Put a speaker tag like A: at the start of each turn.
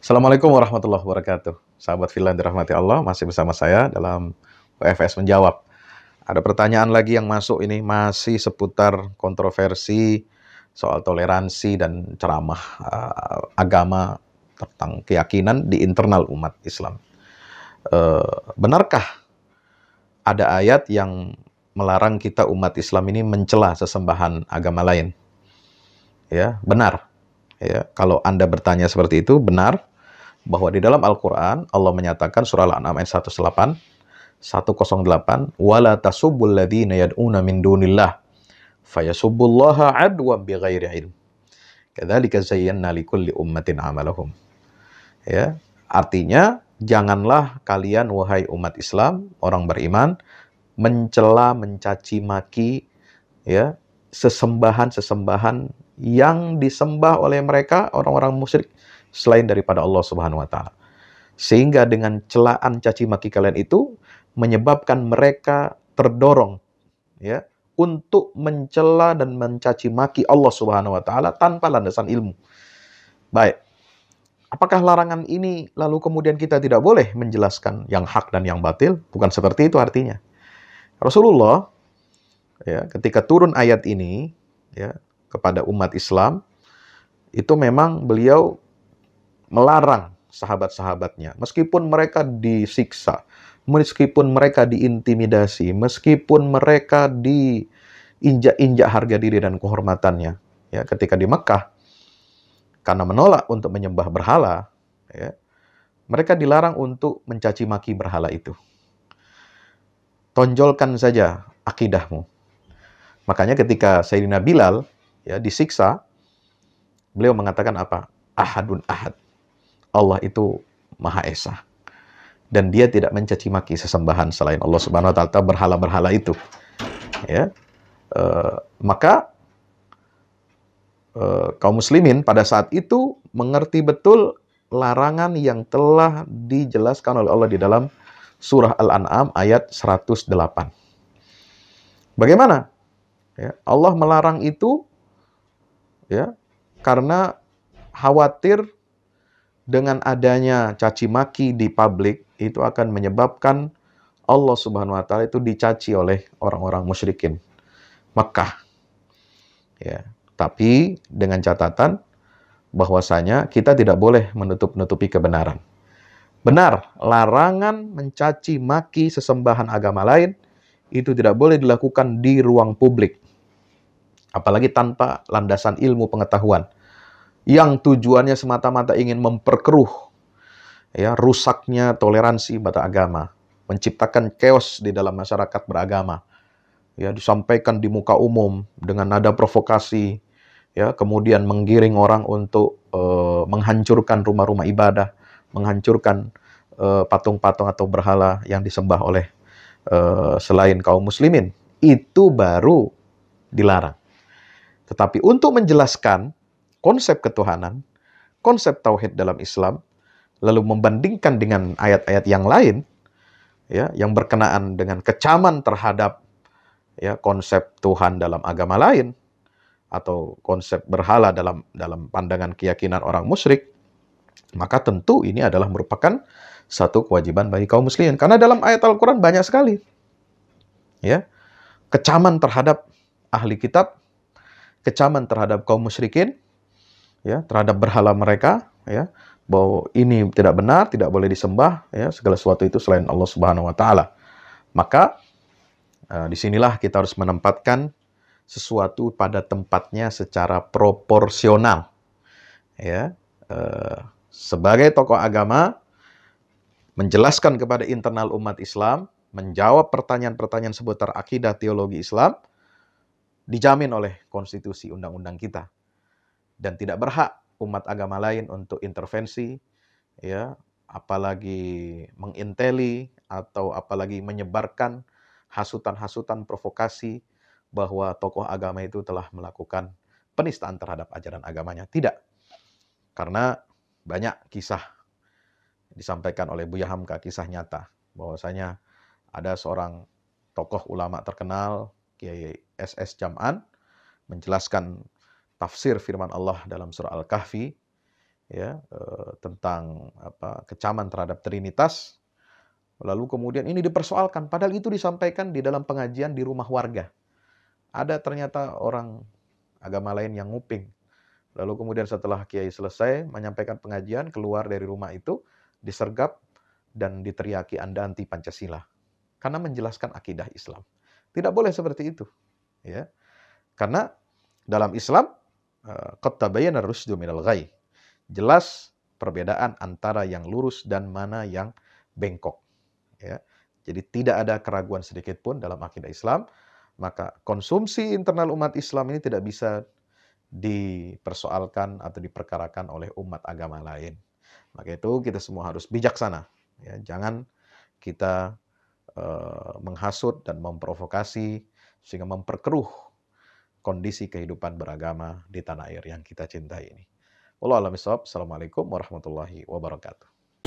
A: Assalamualaikum warahmatullahi wabarakatuh. Sahabat Villa dirahmati Allah, masih bersama saya dalam WFS Menjawab. Ada pertanyaan lagi yang masuk ini masih seputar kontroversi soal toleransi dan ceramah uh, agama tentang keyakinan di internal umat Islam. Uh, benarkah ada ayat yang melarang kita umat Islam ini mencela sesembahan agama lain. Ya, benar. Ya, kalau Anda bertanya seperti itu, benar bahwa di dalam Al-Qur'an Allah menyatakan surah Al-An'am ayat 108 108 wala tasubbul ladzina yad'una min dunillah fayasubbullaha adwa bighairi ilm. Kadzalika zayyana likulli ummatin amalahum. Ya, artinya janganlah kalian wahai umat Islam, orang beriman, mencela, mencaci maki ya, sesembahan-sesembahan yang disembah oleh mereka orang-orang musyrik selain daripada Allah Subhanahu wa taala. Sehingga dengan celaan caci maki kalian itu menyebabkan mereka terdorong ya untuk mencela dan mencaci maki Allah Subhanahu wa taala tanpa landasan ilmu. Baik. Apakah larangan ini lalu kemudian kita tidak boleh menjelaskan yang hak dan yang batil? Bukan seperti itu artinya. Rasulullah ya ketika turun ayat ini ya kepada umat Islam itu memang beliau melarang sahabat-sahabatnya meskipun mereka disiksa, meskipun mereka diintimidasi, meskipun mereka diinjak-injak harga diri dan kehormatannya ya ketika di Mekah karena menolak untuk menyembah berhala ya mereka dilarang untuk mencaci maki berhala itu tonjolkan saja akidahmu. Makanya ketika Sayyidina Bilal ya disiksa, beliau mengatakan apa? Ahadun ahad. Allah itu Maha Esa. Dan dia tidak mencaci maki sesembahan selain Allah Subhanahu wa taala berhala-berhala itu. Ya. E, maka e, kaum muslimin pada saat itu mengerti betul larangan yang telah dijelaskan oleh Allah di dalam surah Al-An'am ayat 108. Bagaimana? Ya, Allah melarang itu ya karena khawatir dengan adanya caci maki di publik itu akan menyebabkan Allah Subhanahu wa taala itu dicaci oleh orang-orang musyrikin Mekah. Ya, tapi dengan catatan bahwasanya kita tidak boleh menutup-nutupi kebenaran. Benar, larangan mencaci maki sesembahan agama lain itu tidak boleh dilakukan di ruang publik. Apalagi tanpa landasan ilmu pengetahuan. Yang tujuannya semata-mata ingin memperkeruh ya rusaknya toleransi batas agama, menciptakan chaos di dalam masyarakat beragama. Ya, disampaikan di muka umum dengan nada provokasi, ya, kemudian menggiring orang untuk uh, menghancurkan rumah-rumah ibadah menghancurkan eh, patung-patung atau berhala yang disembah oleh eh, selain kaum muslimin. Itu baru dilarang. Tetapi untuk menjelaskan konsep ketuhanan, konsep tauhid dalam Islam, lalu membandingkan dengan ayat-ayat yang lain, ya, yang berkenaan dengan kecaman terhadap ya konsep Tuhan dalam agama lain atau konsep berhala dalam dalam pandangan keyakinan orang musyrik, maka tentu ini adalah merupakan satu kewajiban bagi kaum muslimin. Karena dalam ayat Al-Quran banyak sekali. ya Kecaman terhadap ahli kitab, kecaman terhadap kaum musyrikin, ya terhadap berhala mereka, ya bahwa ini tidak benar, tidak boleh disembah, ya segala sesuatu itu selain Allah Subhanahu wa taala. Maka e, disinilah kita harus menempatkan sesuatu pada tempatnya secara proporsional. Ya, e, sebagai tokoh agama menjelaskan kepada internal umat Islam, menjawab pertanyaan-pertanyaan seputar akidah teologi Islam dijamin oleh konstitusi undang-undang kita dan tidak berhak umat agama lain untuk intervensi ya apalagi menginteli atau apalagi menyebarkan hasutan-hasutan provokasi bahwa tokoh agama itu telah melakukan penistaan terhadap ajaran agamanya. Tidak. Karena banyak kisah disampaikan oleh Buya Hamka, kisah nyata. Bahwasanya ada seorang tokoh ulama terkenal, Kiai SS Jam'an, menjelaskan tafsir firman Allah dalam surah Al-Kahfi, ya eh, tentang apa kecaman terhadap Trinitas. Lalu kemudian ini dipersoalkan, padahal itu disampaikan di dalam pengajian di rumah warga. Ada ternyata orang agama lain yang nguping. Lalu kemudian setelah kiai selesai menyampaikan pengajian, keluar dari rumah itu, disergap dan diteriaki Anda anti Pancasila. Karena menjelaskan akidah Islam. Tidak boleh seperti itu. ya Karena dalam Islam, eh, qad harus rusdu minal Jelas perbedaan antara yang lurus dan mana yang bengkok. Ya. Jadi tidak ada keraguan sedikit pun dalam akidah Islam. Maka konsumsi internal umat Islam ini tidak bisa dipersoalkan atau diperkarakan oleh umat agama lain. Maka itu kita semua harus bijaksana. Ya, jangan kita e, menghasut dan memprovokasi sehingga memperkeruh kondisi kehidupan beragama di tanah air yang kita cintai ini. Wallahualamissalam. Assalamualaikum warahmatullahi wabarakatuh.